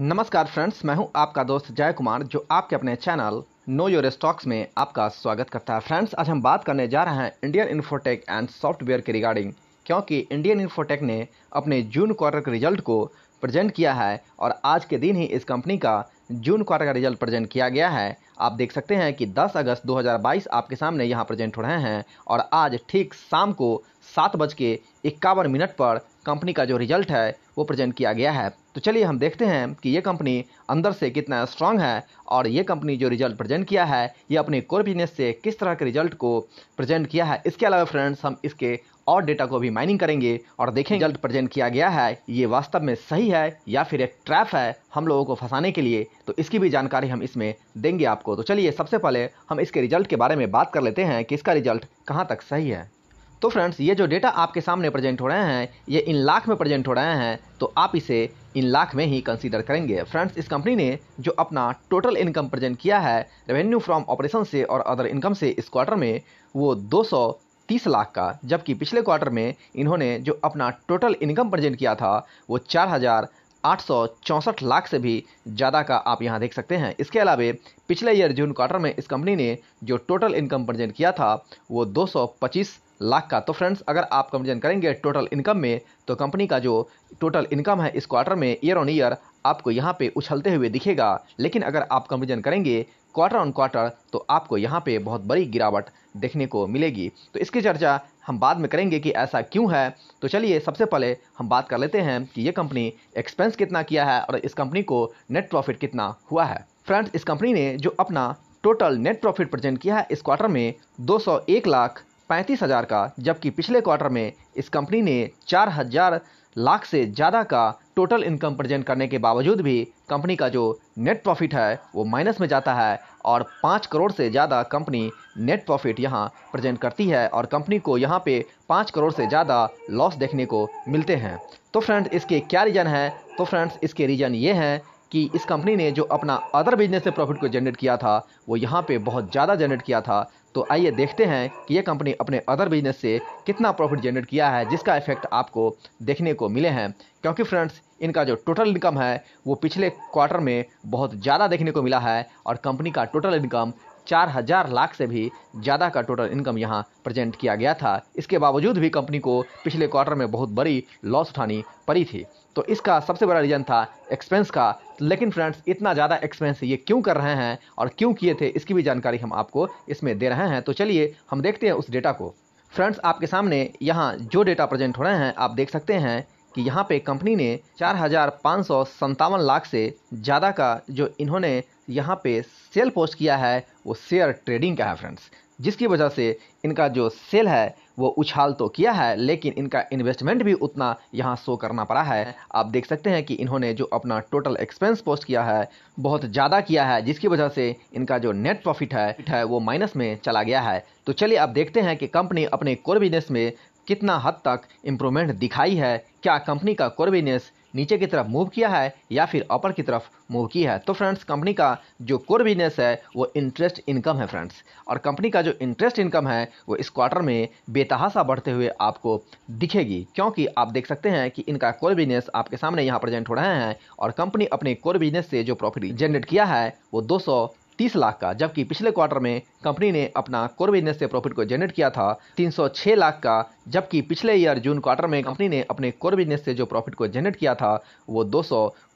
नमस्कार फ्रेंड्स मैं हूं आपका दोस्त जय कुमार जो आपके अपने चैनल नो योर स्टॉक्स में आपका स्वागत करता है फ्रेंड्स आज हम बात करने जा रहे हैं इंडियन इन्फोटेक एंड सॉफ्टवेयर के रिगार्डिंग क्योंकि इंडियन इन्फोटेक ने अपने जून क्वार्टर के रिजल्ट को प्रेजेंट किया है और आज के दिन ही इस कंपनी का जून क्वार्टर का रिजल्ट प्रेजेंट किया गया है आप देख सकते हैं कि 10 अगस्त 2022 आपके सामने यहाँ प्रेजेंट हो रहे हैं और आज ठीक शाम को सात बज के इक्यावन मिनट पर कंपनी का जो रिजल्ट है वो प्रेजेंट किया गया है तो चलिए हम देखते हैं कि ये कंपनी अंदर से कितना स्ट्रांग है और ये कंपनी जो रिजल्ट प्रेजेंट किया है ये अपने कोर बिजनेस से किस तरह के रिजल्ट को प्रेजेंट किया है इसके अलावा फ्रेंड्स हम इसके और डेटा को भी माइनिंग करेंगे और देखेंगे जल्द प्रेजेंट किया गया है ये वास्तव में सही है या फिर एक ट्रैप है हम लोगों को फंसाने के लिए तो इसकी भी जानकारी हम इसमें देंगे आपको तो चलिए सबसे पहले हम इसके रिजल्ट के बारे में बात कर लेते हैं कि इसका रिजल्ट कहाँ तक सही है तो फ्रेंड्स ये जो डेटा आपके सामने प्रेजेंट हो रहे हैं ये इन लाख में प्रेजेंट हो रहे हैं तो आप इसे इन लाख में ही कंसीडर करेंगे फ्रेंड्स इस कंपनी ने जो अपना टोटल इनकम प्रेजेंट किया है रेवेन्यू फ्रॉम ऑपरेशन से और अदर इनकम से इस क्वार्टर में वो दो तीस लाख का जबकि पिछले क्वार्टर में इन्होंने जो अपना टोटल इनकम प्रजेंट किया था वो चार हज़ार आठ सौ चौंसठ लाख से भी ज़्यादा का आप यहाँ देख सकते हैं इसके अलावे पिछले ईयर जून क्वार्टर में इस कंपनी ने जो टोटल इनकम प्रजेंट किया था वो दो सौ पच्चीस लाख का तो फ्रेंड्स अगर आप कंपेरिजन करेंगे टोटल इनकम में तो कंपनी का जो टोटल इनकम है इस क्वार्टर में ईयर ऑन ईयर आपको यहाँ पे उछलते हुए दिखेगा लेकिन अगर आप कंपेरिजन करेंगे क्वार्टर ऑन क्वार्टर तो आपको यहाँ पे बहुत बड़ी गिरावट देखने को मिलेगी तो इसकी चर्चा हम बाद में करेंगे कि ऐसा क्यों है तो चलिए सबसे पहले हम बात कर लेते हैं कि ये कंपनी एक्सपेंस कितना किया है और इस कंपनी को नेट प्रॉफिट कितना हुआ है फ्रेंड्स इस कंपनी ने जो अपना टोटल नेट प्रॉफिट प्रेजेंट किया है इस क्वार्टर में 201 लाख पैंतीस हज़ार का जबकि पिछले क्वार्टर में इस कंपनी ने चार हज़ार लाख से ज़्यादा का टोटल इनकम प्रजेंट करने के बावजूद भी कंपनी का जो नेट प्रॉफिट है वो माइनस में जाता है और पाँच करोड़ से ज़्यादा कंपनी नेट प्रॉफिट यहाँ प्रजेंट करती है और कंपनी को यहाँ पे पाँच करोड़ से ज़्यादा लॉस देखने को मिलते हैं तो फ्रेंड्स इसके क्या रीज़न है तो फ्रेंड्स इसके रीज़न ये हैं कि इस कंपनी ने जो अपना अदर बिजनेस से प्रॉफिट को जनरेट किया था वो यहाँ पे बहुत ज़्यादा जनरेट किया था तो आइए देखते हैं कि ये कंपनी अपने अदर बिजनेस से कितना प्रॉफिट जनरेट किया है जिसका इफेक्ट आपको देखने को मिले हैं क्योंकि फ्रेंड्स इनका जो टोटल इनकम है वो पिछले क्वार्टर में बहुत ज़्यादा देखने को मिला है और कंपनी का टोटल इनकम चार हजार लाख से भी ज़्यादा का टोटल इनकम यहाँ प्रेजेंट किया गया था इसके बावजूद भी कंपनी को पिछले क्वार्टर में बहुत बड़ी लॉस उठानी पड़ी थी तो इसका सबसे बड़ा रीजन था एक्सपेंस का लेकिन फ्रेंड्स इतना ज़्यादा एक्सपेंस ये क्यों कर रहे हैं और क्यों किए थे इसकी भी जानकारी हम आपको इसमें दे रहे हैं तो चलिए हम देखते हैं उस डेटा को फ्रेंड्स आपके सामने यहाँ जो डेटा प्रेजेंट हो रहे हैं आप देख सकते हैं कि यहाँ पे कंपनी ने चार हजार पाँच सौ संतावन लाख से ज़्यादा का जो इन्होंने यहाँ पे सेल पोस्ट किया है वो शेयर ट्रेडिंग का है फ्रेंड्स जिसकी वजह से इनका जो सेल है वो उछाल तो किया है लेकिन इनका इन्वेस्टमेंट भी उतना यहाँ शो करना पड़ा है आप देख सकते हैं कि इन्होंने जो अपना टोटल एक्सपेंस पोस्ट किया है बहुत ज़्यादा किया है जिसकी वजह से इनका जो नेट प्रॉफिट है है वो माइनस में चला गया है तो चलिए आप देखते हैं कि कंपनी अपने कोर बिजनेस में कितना हद तक इम्प्रूवमेंट दिखाई है क्या कंपनी का कोर बिजनेस नीचे की तरफ मूव किया है या फिर अपर की तरफ मूव की है तो फ्रेंड्स कंपनी का जो कोर बिजनेस है वो इंटरेस्ट इनकम है फ्रेंड्स और कंपनी का जो इंटरेस्ट इनकम है वो इस क्वार्टर में बेतहासा बढ़ते हुए आपको दिखेगी क्योंकि आप देख सकते हैं कि इनका कोर बिजनेस आपके सामने यहाँ प्रेजेंट हो रहे हैं और कंपनी अपने कोर बिजनेस से जो प्रॉफिट जनरेट किया है वो दो तीस लाख का जबकि पिछले क्वार्टर में कंपनी ने अपना कोर बिजनेस से प्रॉफिट को जनरेट किया था छह लाख का जबकि पिछले ईयर जून क्वार्टर में कंपनी ने अपने कोर बिजनेस से जो प्रॉफिट को जनरेट किया था वो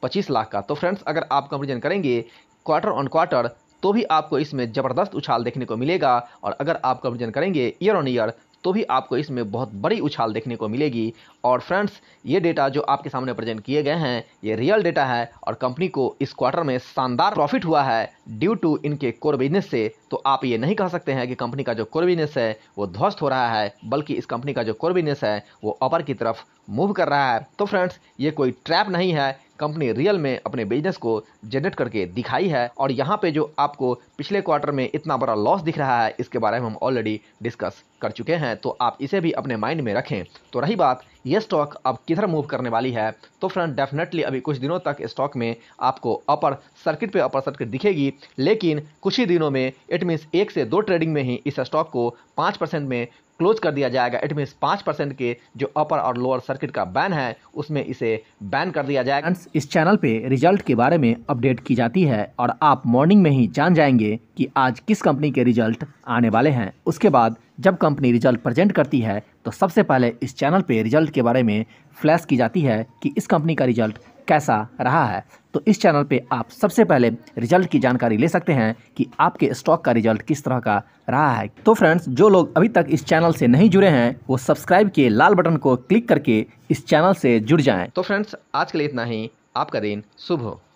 पच्चीस लाख का तो फ्रेंड्स अगर आप कंपेरिजन करेंगे क्वार्टर ऑन क्वार्टर तो भी आपको इसमें ज़बरदस्त उछाल देखने को मिलेगा और अगर आप कंपेरिजन करेंगे ईयर ऑन ईयर तो भी आपको इसमें बहुत बड़ी उछाल देखने को मिलेगी और फ्रेंड्स ये डेटा जो आपके सामने प्रेजेंट किए गए हैं ये रियल डेटा है और कंपनी को इस क्वार्टर में शानदार प्रॉफिट हुआ है ड्यू टू इनके कोर बिजनेस से तो आप ये नहीं कह सकते हैं कि कंपनी का जो कोर है वो ध्वस्त हो रहा है बल्कि इस कंपनी का जो कोर है वो अपर की तरफ मूव कर रहा है तो फ्रेंड्स ये कोई ट्रैप नहीं है कंपनी रियल में अपने बिजनेस को जनरेट करके दिखाई है और यहाँ पे जो आपको पिछले क्वार्टर में इतना बड़ा लॉस दिख रहा है इसके बारे में हम ऑलरेडी डिस्कस कर चुके हैं तो आप इसे भी अपने माइंड में रखें तो रही बात ये स्टॉक अब किधर मूव करने वाली है तो फ्रेंड डेफिनेटली अभी कुछ दिनों तक स्टॉक में आपको अपर सर्किट पे अपर सर्किट दिखेगी लेकिन कुछ ही दिनों में इट मीन्स एक से दो ट्रेडिंग में ही इस स्टॉक को पाँच परसेंट में क्लोज कर दिया जाएगा इट मीन पाँच परसेंट के जो अपर और लोअर सर्किट का बैन है उसमें इसे बैन कर दिया जाएगा इस चैनल पे रिजल्ट के बारे में अपडेट की जाती है और आप मॉर्निंग में ही जान जाएंगे कि आज किस कंपनी के रिजल्ट आने वाले हैं उसके बाद जब कंपनी रिजल्ट प्रेजेंट करती है तो सबसे पहले इस चैनल पे रिजल्ट के बारे में फ्लैश की जाती है कि इस कंपनी का रिजल्ट कैसा रहा है तो इस चैनल पे आप सबसे पहले रिजल्ट की जानकारी ले सकते हैं कि आपके स्टॉक का रिजल्ट किस तरह का रहा है तो फ्रेंड्स जो लोग अभी तक इस चैनल से नहीं जुड़े हैं वो सब्सक्राइब किए लाल बटन को क्लिक करके इस चैनल से जुड़ जाएं तो फ्रेंड्स आज के लिए इतना ही आपका दिन शुभ हो